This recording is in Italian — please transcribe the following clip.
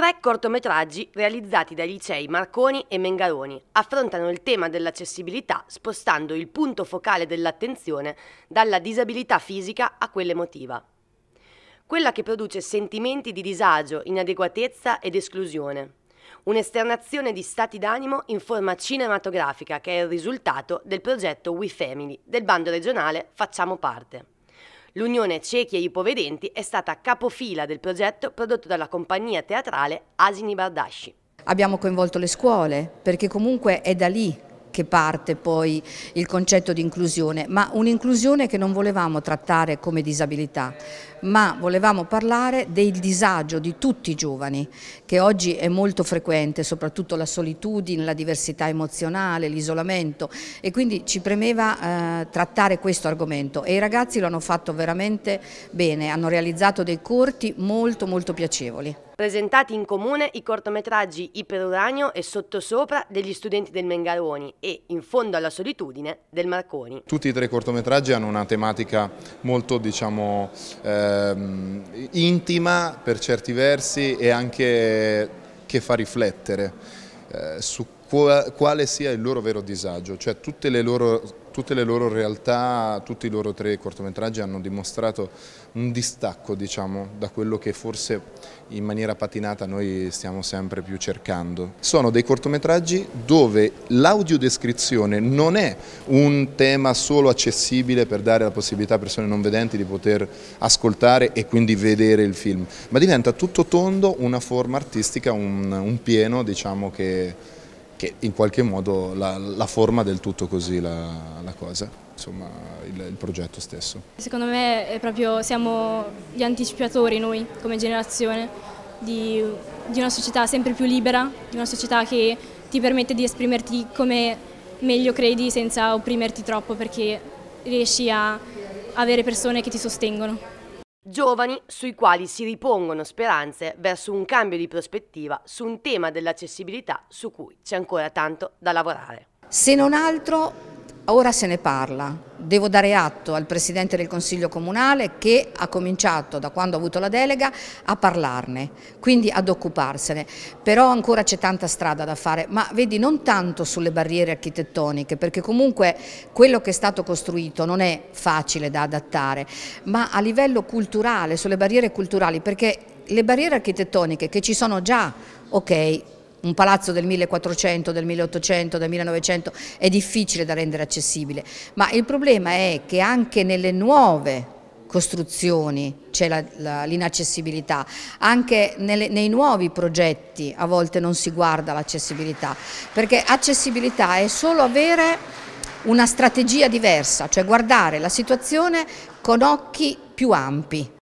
Tre cortometraggi realizzati dai licei Marconi e Mengaroni affrontano il tema dell'accessibilità spostando il punto focale dell'attenzione dalla disabilità fisica a quella emotiva. Quella che produce sentimenti di disagio, inadeguatezza ed esclusione. Un'esternazione di stati d'animo in forma cinematografica che è il risultato del progetto We Family del bando regionale Facciamo Parte. L'Unione Cechi e Ipovedenti è stata capofila del progetto prodotto dalla compagnia teatrale Asini Bardasci. Abbiamo coinvolto le scuole perché comunque è da lì che parte poi il concetto di inclusione, ma un'inclusione che non volevamo trattare come disabilità, ma volevamo parlare del disagio di tutti i giovani, che oggi è molto frequente, soprattutto la solitudine, la diversità emozionale, l'isolamento e quindi ci premeva eh, trattare questo argomento e i ragazzi lo hanno fatto veramente bene, hanno realizzato dei corti molto molto piacevoli presentati in comune i cortometraggi Iperuranio e Sottosopra degli studenti del Mengaroni e In fondo alla solitudine del Marconi. Tutti e tre i cortometraggi hanno una tematica molto diciamo ehm, intima per certi versi e anche che fa riflettere eh, su quale sia il loro vero disagio, cioè tutte le loro tutte le loro realtà, tutti i loro tre cortometraggi hanno dimostrato un distacco diciamo, da quello che forse in maniera patinata noi stiamo sempre più cercando. Sono dei cortometraggi dove l'audiodescrizione non è un tema solo accessibile per dare la possibilità a persone non vedenti di poter ascoltare e quindi vedere il film, ma diventa tutto tondo una forma artistica, un, un pieno diciamo, che che in qualche modo la, la forma del tutto così la, la cosa, insomma il, il, progetto stesso. Secondo me è proprio, siamo gli anticipatori noi come generazione di, di una società sempre più libera, di una società che ti permette di esprimerti come meglio credi senza opprimerti troppo perché riesci a avere persone che ti sostengono giovani sui quali si ripongono speranze verso un cambio di prospettiva su un tema dell'accessibilità su cui c'è ancora tanto da lavorare. Se non altro Ora se ne parla. Devo dare atto al Presidente del Consiglio Comunale che ha cominciato, da quando ha avuto la delega, a parlarne, quindi ad occuparsene. Però ancora c'è tanta strada da fare, ma vedi non tanto sulle barriere architettoniche, perché comunque quello che è stato costruito non è facile da adattare, ma a livello culturale, sulle barriere culturali, perché le barriere architettoniche che ci sono già, ok, un palazzo del 1400, del 1800, del 1900 è difficile da rendere accessibile, ma il problema è che anche nelle nuove costruzioni c'è l'inaccessibilità, anche nelle, nei nuovi progetti a volte non si guarda l'accessibilità, perché accessibilità è solo avere una strategia diversa, cioè guardare la situazione con occhi più ampi.